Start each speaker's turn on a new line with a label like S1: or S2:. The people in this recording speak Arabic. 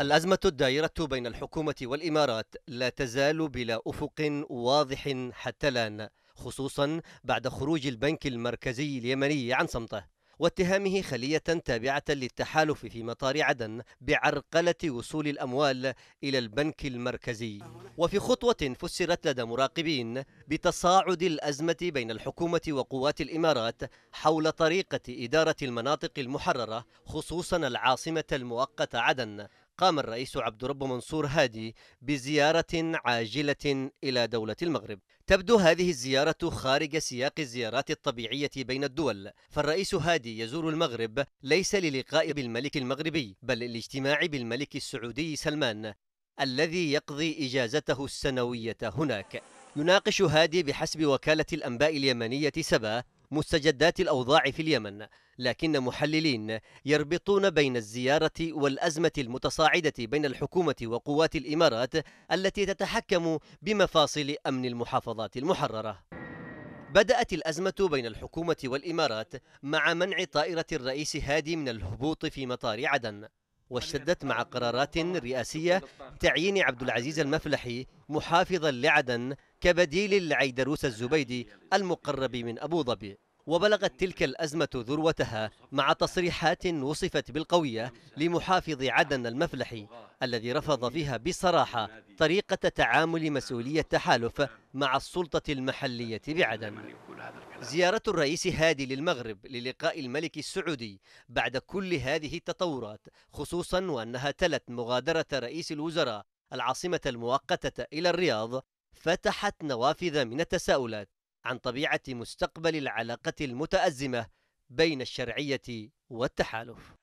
S1: الأزمة الدائرة بين الحكومة والإمارات لا تزال بلا أفق واضح حتى الآن خصوصا بعد خروج البنك المركزي اليمني عن صمته واتهامه خلية تابعة للتحالف في مطار عدن بعرقلة وصول الأموال إلى البنك المركزي وفي خطوة فسرت لدى مراقبين بتصاعد الأزمة بين الحكومة وقوات الإمارات حول طريقة إدارة المناطق المحررة خصوصا العاصمة المؤقتة عدن قام الرئيس عبد رب منصور هادي بزيارة عاجلة إلى دولة المغرب تبدو هذه الزيارة خارج سياق الزيارات الطبيعية بين الدول فالرئيس هادي يزور المغرب ليس للقاء بالملك المغربي بل للاجتماع بالملك السعودي سلمان الذي يقضي إجازته السنوية هناك يناقش هادي بحسب وكالة الأنباء اليمنية سبا مستجدات الأوضاع في اليمن لكن محللين يربطون بين الزيارة والأزمة المتصاعدة بين الحكومة وقوات الإمارات التي تتحكم بمفاصل أمن المحافظات المحررة بدأت الأزمة بين الحكومة والإمارات مع منع طائرة الرئيس هادي من الهبوط في مطار عدن واشتدت مع قرارات رئاسية تعيين عبد العزيز المفلحي محافظا لعدن كبديل لعيدروس الزبيدي المقرب من أبو ظبي وبلغت تلك الأزمة ذروتها مع تصريحات وصفت بالقوية لمحافظ عدن المفلحي الذي رفض فيها بصراحة طريقة تعامل مسؤولية التحالف مع السلطة المحلية بعدن زيارة الرئيس هادي للمغرب للقاء الملك السعودي بعد كل هذه التطورات خصوصا وأنها تلت مغادرة رئيس الوزراء العاصمة المؤقتة إلى الرياض فتحت نوافذ من التساؤلات عن طبيعة مستقبل العلاقة المتأزمة بين الشرعية والتحالف.